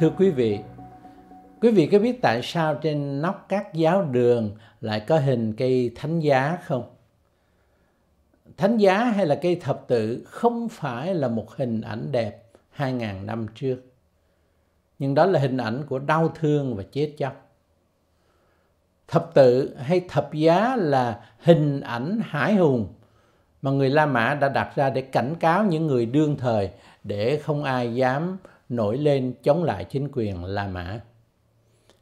Thưa quý vị, quý vị có biết tại sao trên nóc các giáo đường lại có hình cây thánh giá không? Thánh giá hay là cây thập tự không phải là một hình ảnh đẹp 2.000 năm trước. Nhưng đó là hình ảnh của đau thương và chết chóc. Thập tự hay thập giá là hình ảnh hải hùng mà người La Mã đã đặt ra để cảnh cáo những người đương thời để không ai dám nổi lên chống lại chính quyền La Mã.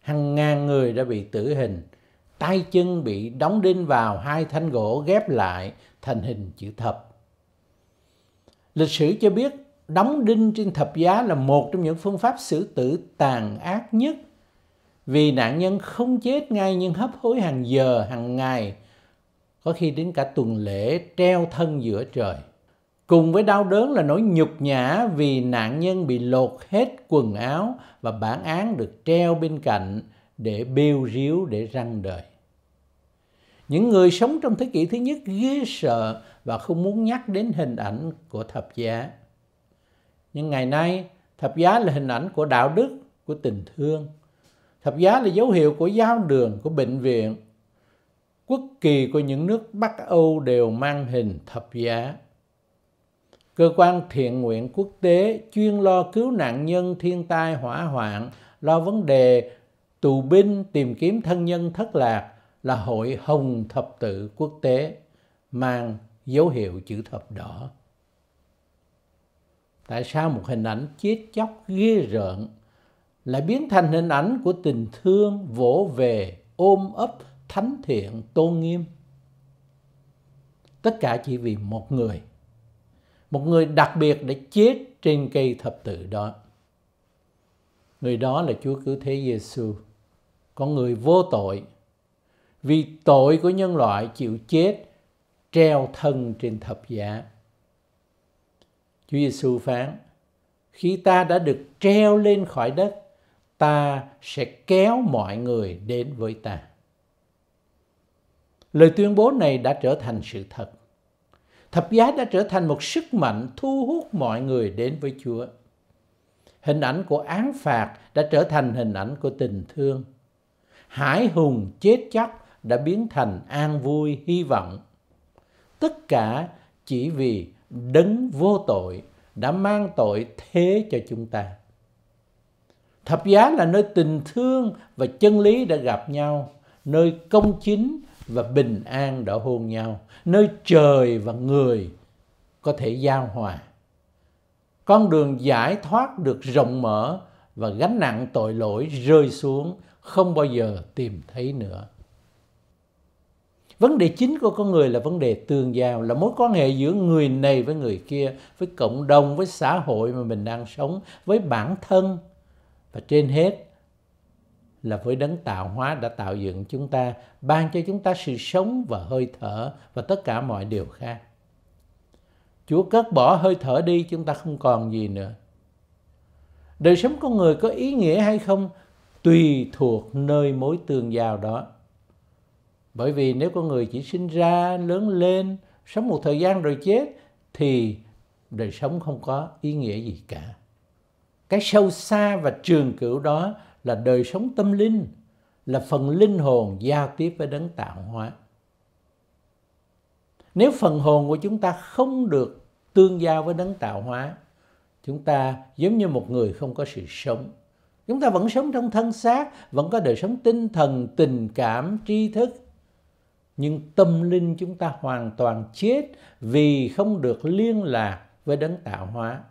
Hàng ngàn người đã bị tử hình, tay chân bị đóng đinh vào hai thanh gỗ ghép lại thành hình chữ thập. Lịch sử cho biết đóng đinh trên thập giá là một trong những phương pháp xử tử tàn ác nhất vì nạn nhân không chết ngay nhưng hấp hối hàng giờ, hàng ngày, có khi đến cả tuần lễ treo thân giữa trời cùng với đau đớn là nỗi nhục nhã vì nạn nhân bị lột hết quần áo và bản án được treo bên cạnh để bêu riếu để răng đời. Những người sống trong thế kỷ thứ nhất ghê sợ và không muốn nhắc đến hình ảnh của thập giá. Nhưng ngày nay, thập giá là hình ảnh của đạo đức, của tình thương. Thập giá là dấu hiệu của giáo đường, của bệnh viện. Quốc kỳ của những nước Bắc Âu đều mang hình thập giá. Cơ quan thiện nguyện quốc tế chuyên lo cứu nạn nhân thiên tai hỏa hoạn, lo vấn đề tù binh tìm kiếm thân nhân thất lạc là Hội Hồng Thập Tự Quốc tế, mang dấu hiệu chữ thập đỏ. Tại sao một hình ảnh chết chóc ghê rợn lại biến thành hình ảnh của tình thương vỗ về ôm ấp thánh thiện tôn nghiêm? Tất cả chỉ vì một người một người đặc biệt đã chết trên cây thập tự đó. Người đó là Chúa Cứu Thế Giêsu, con người vô tội. Vì tội của nhân loại chịu chết treo thân trên thập giá. Chúa Giêsu phán: Khi ta đã được treo lên khỏi đất, ta sẽ kéo mọi người đến với ta. Lời tuyên bố này đã trở thành sự thật thập giá đã trở thành một sức mạnh thu hút mọi người đến với Chúa. Hình ảnh của án phạt đã trở thành hình ảnh của tình thương. Hải hùng chết chóc đã biến thành an vui, hy vọng. Tất cả chỉ vì đấng vô tội đã mang tội thế cho chúng ta. Thập giá là nơi tình thương và chân lý đã gặp nhau, nơi công chính và bình an đã hôn nhau, nơi trời và người có thể giao hòa. Con đường giải thoát được rộng mở và gánh nặng tội lỗi rơi xuống không bao giờ tìm thấy nữa. Vấn đề chính của con người là vấn đề tương giao, là mối quan hệ giữa người này với người kia, với cộng đồng, với xã hội mà mình đang sống, với bản thân và trên hết là với đấng tạo hóa đã tạo dựng chúng ta, ban cho chúng ta sự sống và hơi thở và tất cả mọi điều khác. Chúa cất bỏ hơi thở đi chúng ta không còn gì nữa. Đời sống con người có ý nghĩa hay không tùy thuộc nơi mối tương giao đó. Bởi vì nếu con người chỉ sinh ra, lớn lên, sống một thời gian rồi chết thì đời sống không có ý nghĩa gì cả. Cái sâu xa và trường cửu đó là đời sống tâm linh, là phần linh hồn giao tiếp với đấng tạo hóa. Nếu phần hồn của chúng ta không được tương giao với đấng tạo hóa, chúng ta giống như một người không có sự sống. Chúng ta vẫn sống trong thân xác, vẫn có đời sống tinh thần, tình cảm, tri thức. Nhưng tâm linh chúng ta hoàn toàn chết vì không được liên lạc với đấng tạo hóa.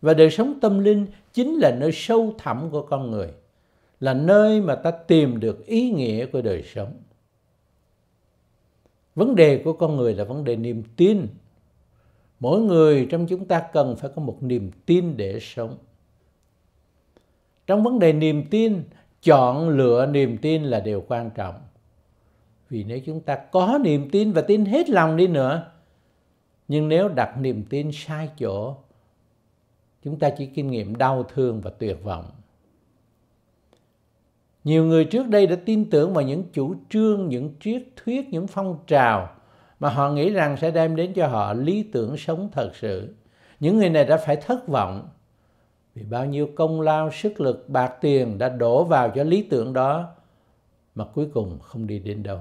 Và đời sống tâm linh chính là nơi sâu thẳm của con người, là nơi mà ta tìm được ý nghĩa của đời sống. Vấn đề của con người là vấn đề niềm tin. Mỗi người trong chúng ta cần phải có một niềm tin để sống. Trong vấn đề niềm tin, chọn lựa niềm tin là điều quan trọng. Vì nếu chúng ta có niềm tin và tin hết lòng đi nữa, nhưng nếu đặt niềm tin sai chỗ chúng ta chỉ kinh nghiệm đau thương và tuyệt vọng nhiều người trước đây đã tin tưởng vào những chủ trương những triết thuyết những phong trào mà họ nghĩ rằng sẽ đem đến cho họ lý tưởng sống thật sự những người này đã phải thất vọng vì bao nhiêu công lao sức lực bạc tiền đã đổ vào cho lý tưởng đó mà cuối cùng không đi đến đâu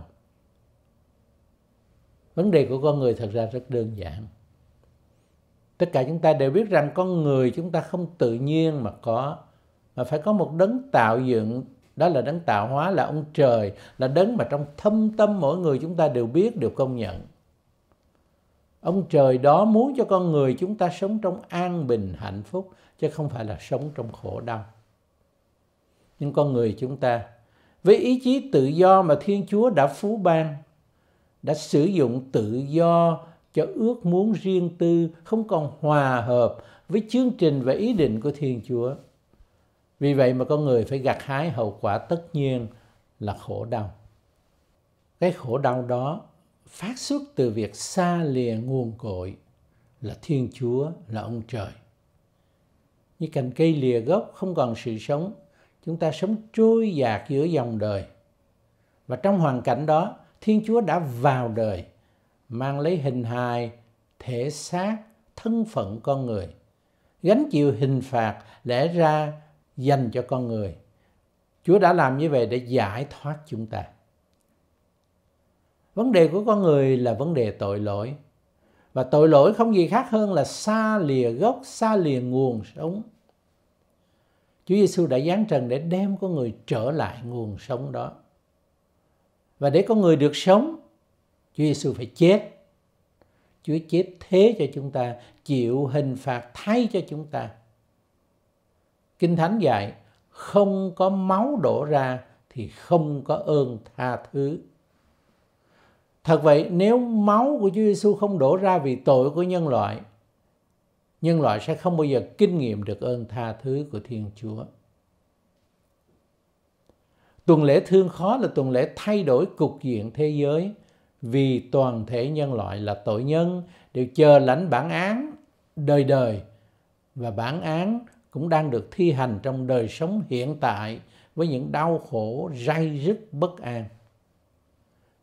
vấn đề của con người thật ra rất đơn giản tất cả chúng ta đều biết rằng con người chúng ta không tự nhiên mà có mà phải có một đấng tạo dựng đó là đấng tạo hóa là ông trời là đấng mà trong thâm tâm mỗi người chúng ta đều biết đều công nhận ông trời đó muốn cho con người chúng ta sống trong an bình hạnh phúc chứ không phải là sống trong khổ đau nhưng con người chúng ta với ý chí tự do mà thiên chúa đã phú ban đã sử dụng tự do cho ước muốn riêng tư không còn hòa hợp với chương trình và ý định của Thiên Chúa. Vì vậy mà con người phải gặt hái hậu quả tất nhiên là khổ đau. Cái khổ đau đó phát xuất từ việc xa lìa nguồn cội là Thiên Chúa, là ông trời. Như cành cây lìa gốc không còn sự sống, chúng ta sống trôi dạt giữa dòng đời. Và trong hoàn cảnh đó, Thiên Chúa đã vào đời mang lấy hình hài, thể xác, thân phận con người, gánh chịu hình phạt lẽ ra dành cho con người. Chúa đã làm như vậy để giải thoát chúng ta. Vấn đề của con người là vấn đề tội lỗi. Và tội lỗi không gì khác hơn là xa lìa gốc, xa lìa nguồn sống. Chúa Giêsu đã giáng trần để đem con người trở lại nguồn sống đó. Và để con người được sống Chúa Giêsu phải chết. Chúa chết thế cho chúng ta, chịu hình phạt thay cho chúng ta. Kinh Thánh dạy, không có máu đổ ra thì không có ơn tha thứ. Thật vậy, nếu máu của Chúa Giêsu không đổ ra vì tội của nhân loại, nhân loại sẽ không bao giờ kinh nghiệm được ơn tha thứ của Thiên Chúa. Tuần lễ thương khó là tuần lễ thay đổi cục diện thế giới vì toàn thể nhân loại là tội nhân đều chờ lãnh bản án đời đời và bản án cũng đang được thi hành trong đời sống hiện tại với những đau khổ ray dứt bất an.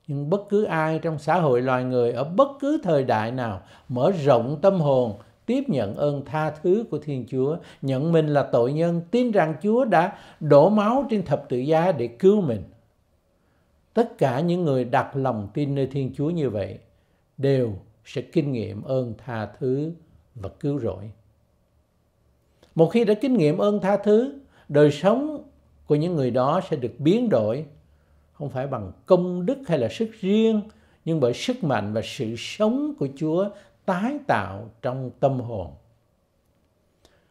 Nhưng bất cứ ai trong xã hội loài người ở bất cứ thời đại nào mở rộng tâm hồn, tiếp nhận ơn tha thứ của Thiên Chúa, nhận mình là tội nhân, tin rằng Chúa đã đổ máu trên thập tự giá để cứu mình tất cả những người đặt lòng tin nơi Thiên Chúa như vậy đều sẽ kinh nghiệm ơn tha thứ và cứu rỗi. Một khi đã kinh nghiệm ơn tha thứ, đời sống của những người đó sẽ được biến đổi không phải bằng công đức hay là sức riêng nhưng bởi sức mạnh và sự sống của Chúa tái tạo trong tâm hồn.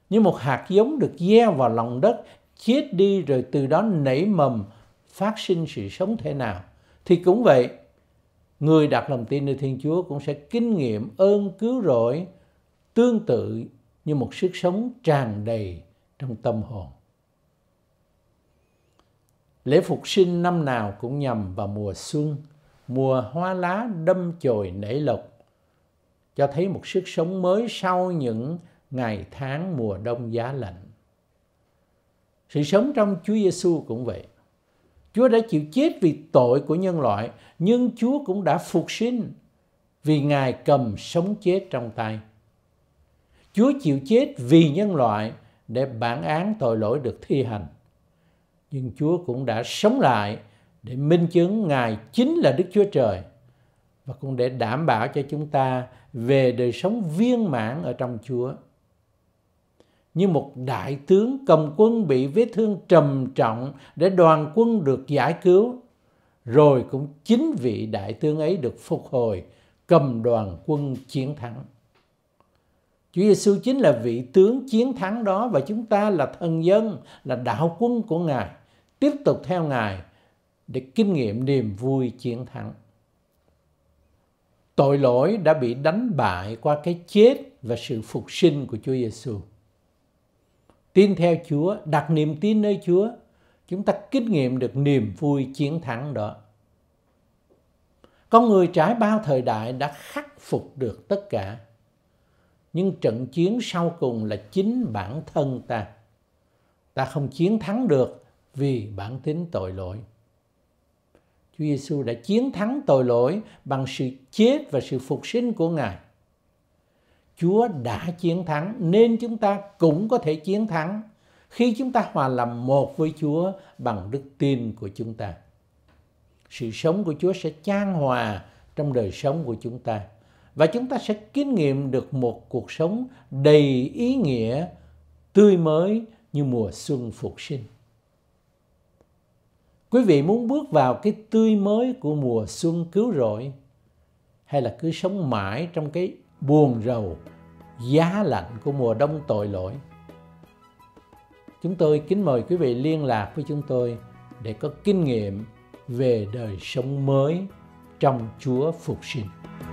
Như một hạt giống được gieo vào lòng đất, chết đi rồi từ đó nảy mầm phát sinh sự sống thế nào thì cũng vậy người đặt lòng tin nơi thiên chúa cũng sẽ kinh nghiệm ơn cứu rỗi tương tự như một sức sống tràn đầy trong tâm hồn lễ phục sinh năm nào cũng nhằm vào mùa xuân mùa hoa lá đâm chồi nảy lộc cho thấy một sức sống mới sau những ngày tháng mùa đông giá lạnh sự sống trong Chúa Giêsu cũng vậy Chúa đã chịu chết vì tội của nhân loại, nhưng Chúa cũng đã phục sinh vì Ngài cầm sống chết trong tay. Chúa chịu chết vì nhân loại để bản án tội lỗi được thi hành. Nhưng Chúa cũng đã sống lại để minh chứng Ngài chính là Đức Chúa Trời và cũng để đảm bảo cho chúng ta về đời sống viên mãn ở trong Chúa như một đại tướng cầm quân bị vết thương trầm trọng để đoàn quân được giải cứu. Rồi cũng chính vị đại tướng ấy được phục hồi, cầm đoàn quân chiến thắng. Chúa Giêsu chính là vị tướng chiến thắng đó và chúng ta là thần dân, là đạo quân của Ngài, tiếp tục theo Ngài để kinh nghiệm niềm vui chiến thắng. Tội lỗi đã bị đánh bại qua cái chết và sự phục sinh của Chúa Giêsu tin theo Chúa, đặt niềm tin nơi Chúa, chúng ta kinh nghiệm được niềm vui chiến thắng đó. Con người trải bao thời đại đã khắc phục được tất cả. Nhưng trận chiến sau cùng là chính bản thân ta. Ta không chiến thắng được vì bản tính tội lỗi. Chúa Giêsu đã chiến thắng tội lỗi bằng sự chết và sự phục sinh của Ngài. Chúa đã chiến thắng nên chúng ta cũng có thể chiến thắng khi chúng ta hòa làm một với Chúa bằng đức tin của chúng ta. Sự sống của Chúa sẽ chan hòa trong đời sống của chúng ta và chúng ta sẽ kinh nghiệm được một cuộc sống đầy ý nghĩa, tươi mới như mùa xuân phục sinh. Quý vị muốn bước vào cái tươi mới của mùa xuân cứu rỗi hay là cứ sống mãi trong cái buồn rầu, giá lạnh của mùa đông tội lỗi. Chúng tôi kính mời quý vị liên lạc với chúng tôi để có kinh nghiệm về đời sống mới trong Chúa phục sinh.